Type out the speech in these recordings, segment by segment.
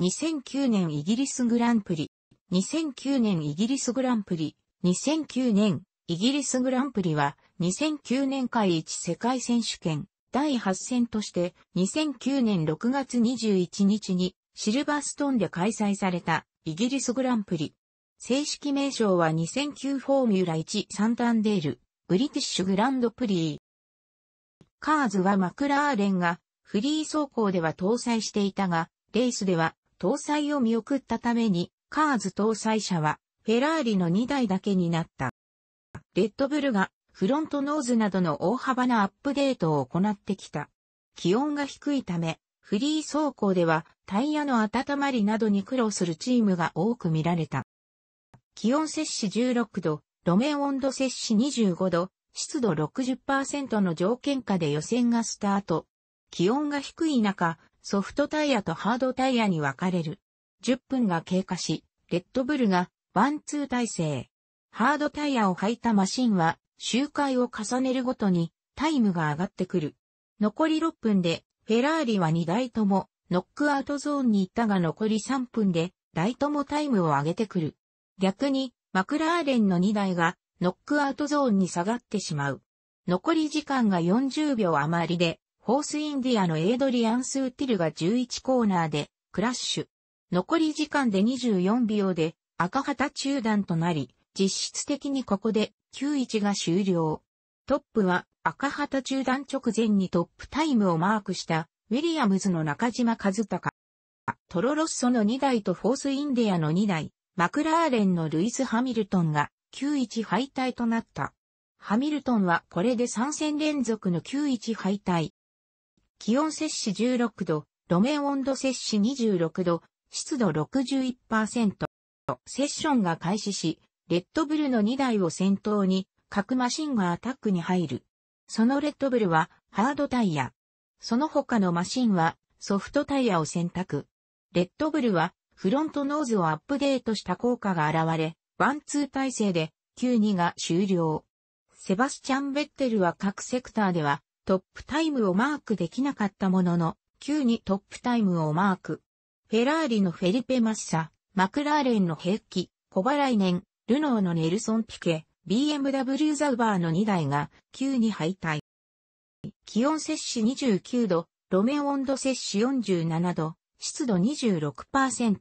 2009年イギリスグランプリ、2009年イギリスグランプリ、2009年イギリスグランプリは2009年会一世界選手権第8戦として2009年6月21日にシルバーストーンで開催されたイギリスグランプリ。正式名称は2009フォーミュラ1サンタンデールブリティッシュグランドプリー。カーズはマクラーレンがフリー走行では搭載していたが、レースでは搭載を見送ったために、カーズ搭載車はフェラーリの2台だけになった。レッドブルがフロントノーズなどの大幅なアップデートを行ってきた。気温が低いため、フリー走行ではタイヤの温まりなどに苦労するチームが多く見られた。気温摂氏16度、路面温度摂氏25度、湿度60%の条件下で予選がスタート。気温が低い中、ソフトタイヤとハードタイヤに分かれる。10分が経過し、レッドブルがワンツー体制。ハードタイヤを履いたマシンは周回を重ねるごとにタイムが上がってくる。残り6分でフェラーリは2台ともノックアウトゾーンに行ったが残り3分でライトもタイムを上げてくる。逆にマクラーレンの2台がノックアウトゾーンに下がってしまう。残り時間が40秒余りでォースインディアのエイドリアン・スーティルが11コーナーでクラッシュ。残り時間で24秒で赤旗中断となり、実質的にここで91が終了。トップは赤旗中断直前にトップタイムをマークしたウィリアムズの中島和孝。トロロッソの2台とフォースインディアの2台、マクラーレンのルイス・ハミルトンが91敗退となった。ハミルトンはこれで3戦連続の91敗退。気温摂氏16度、路面温度摂氏26度、湿度61%。セッションが開始し、レッドブルの2台を先頭に、各マシンがアタックに入る。そのレッドブルは、ハードタイヤ。その他のマシンは、ソフトタイヤを選択。レッドブルは、フロントノーズをアップデートした効果が現れ、ワンツー体制で、Q2 が終了。セバスチャン・ベッテルは各セクターでは、トップタイムをマークできなかったものの、急にトップタイムをマーク。フェラーリのフェリペ・マッサ、マクラーレンのヘッキ、コバライネン、ルノーのネルソン・ピケ、BMW ザウバーの2台が急に敗退。気温摂氏29度、路面温度摂氏47度、湿度26%。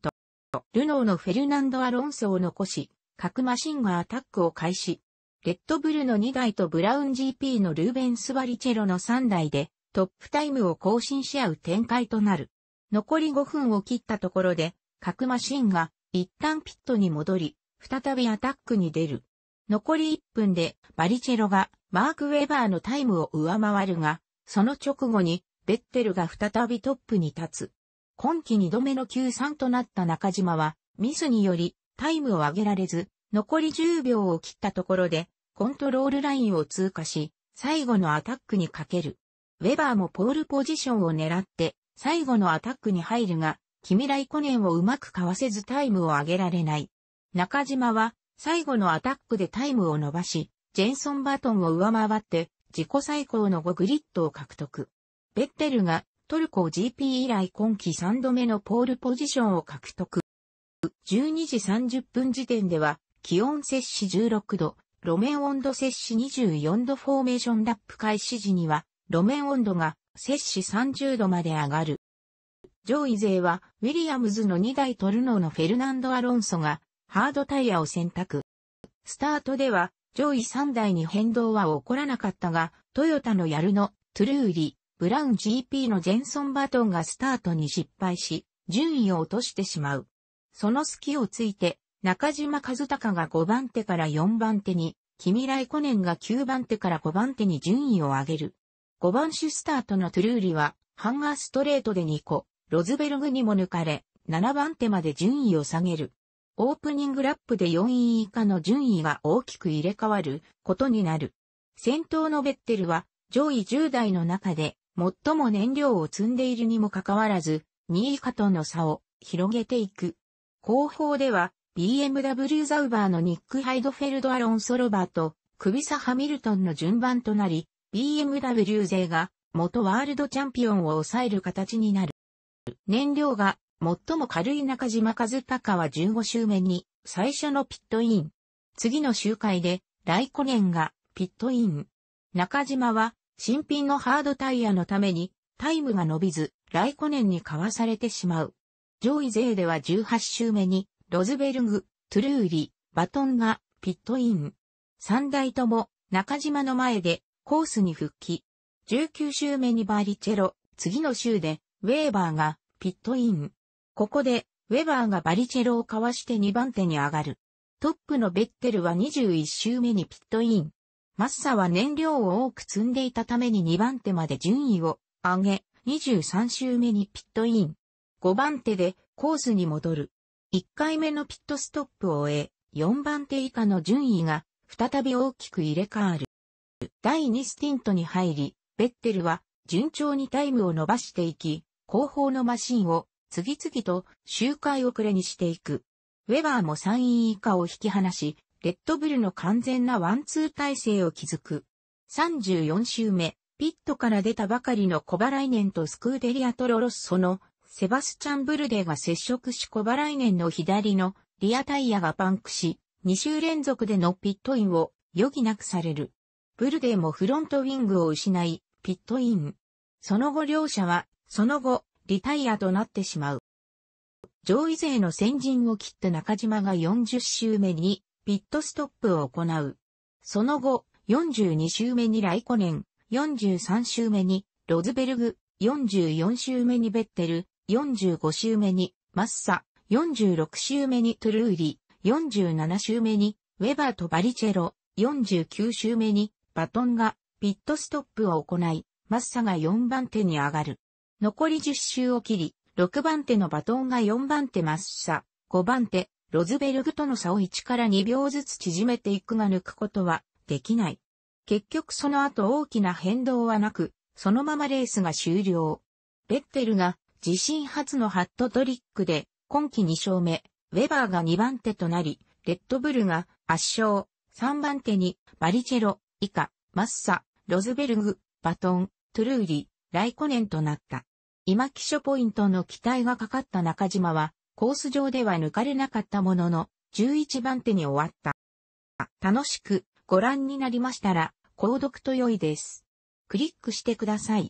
ルノーのフェルナンド・アロンソを残し、各マシンがアタックを開始。レッドブルの2台とブラウン GP のルーベンス・バリチェロの3台でトップタイムを更新し合う展開となる。残り5分を切ったところで、各マシンが一旦ピットに戻り、再びアタックに出る。残り1分でバリチェロがマーク・ウェバーのタイムを上回るが、その直後にベッテルが再びトップに立つ。今季2度目の q 3となった中島はミスによりタイムを上げられず、残り10秒を切ったところで、コントロールラインを通過し、最後のアタックにかける。ウェバーもポールポジションを狙って、最後のアタックに入るが、キミライコネンをうまくかわせずタイムを上げられない。中島は、最後のアタックでタイムを伸ばし、ジェンソン・バトンを上回って、自己最高の5グリッドを獲得。ベッテルが、トルコ GP 以来今季3度目のポールポジションを獲得。12時30分時点では、気温摂氏16度、路面温度摂氏24度フォーメーションラップ開始時には、路面温度が摂氏30度まで上がる。上位勢は、ウィリアムズの2台トルノーのフェルナンド・アロンソが、ハードタイヤを選択。スタートでは、上位3台に変動は起こらなかったが、トヨタのヤルノ、トゥルーリ、ブラウン GP のジェンソン・バトンがスタートに失敗し、順位を落としてしまう。その隙をついて、中島和孝が5番手から4番手に、君来コネンが9番手から5番手に順位を上げる。5番手スタートのトゥルーリは、ハンガーストレートで2個、ロズベルグにも抜かれ、7番手まで順位を下げる。オープニングラップで4位以下の順位が大きく入れ替わることになる。先頭のベッテルは上位10代の中で最も燃料を積んでいるにもかかわらず2位以下との差を広げていく。後方では BMW ザウバーのニック・ハイドフェルド・アロンソ・ロバーと、クビサ・ハミルトンの順番となり、BMW 勢が元ワールドチャンピオンを抑える形になる。燃料が最も軽い中島和隆は15周目に最初のピットイン。次の周回でライコネンがピットイン。中島は新品のハードタイヤのためにタイムが伸びず、ライコネンにかわされてしまう。上位勢では18周目にロズベルグ、トゥルーリ、バトンがピットイン。三台とも中島の前でコースに復帰。19周目にバリチェロ、次の週でウェーバーがピットイン。ここでウェーバーがバリチェロをかわして2番手に上がる。トップのベッテルは21周目にピットイン。マッサは燃料を多く積んでいたために2番手まで順位を上げ、23周目にピットイン。5番手でコースに戻る。1回目のピットストップを終え、4番手以下の順位が再び大きく入れ替わる。第2スティントに入り、ベッテルは順調にタイムを伸ばしていき、後方のマシンを次々と周回遅れにしていく。ウェバーも3位以下を引き離し、レッドブルの完全なワンツー体制を築く。34周目、ピットから出たばかりの小バライネンとスクーデリアトロロッソのセバスチャン・ブルデが接触し小払い年の左のリアタイヤがパンクし、2週連続でのピットインを余儀なくされる。ブルデもフロントウィングを失い、ピットイン。その後両者は、その後、リタイアとなってしまう。上位勢の先陣を切った中島が40周目にピットストップを行う。その後、42周目にライコネン、43周目にロズベルグ、44周目にベッテル、45週目にマッサ、46週目にトゥルーリ、47週目にウェバーとバリチェロ、49週目にバトンがピットストップを行い、マッサが4番手に上がる。残り10周を切り、6番手のバトンが4番手マッサ、5番手、ロズベルグとの差を1から2秒ずつ縮めていくが抜くことはできない。結局その後大きな変動はなく、そのままレースが終了。ベッテルが自身初のハットトリックで、今季2勝目、ウェバーが2番手となり、レッドブルが圧勝、3番手に、バリチェロ、イカ、マッサ、ロズベルグ、バトン、トゥルーリ、ライコネンとなった。今起礎ポイントの期待がかかった中島は、コース上では抜かれなかったものの、11番手に終わった。楽しくご覧になりましたら、購読と良いです。クリックしてください。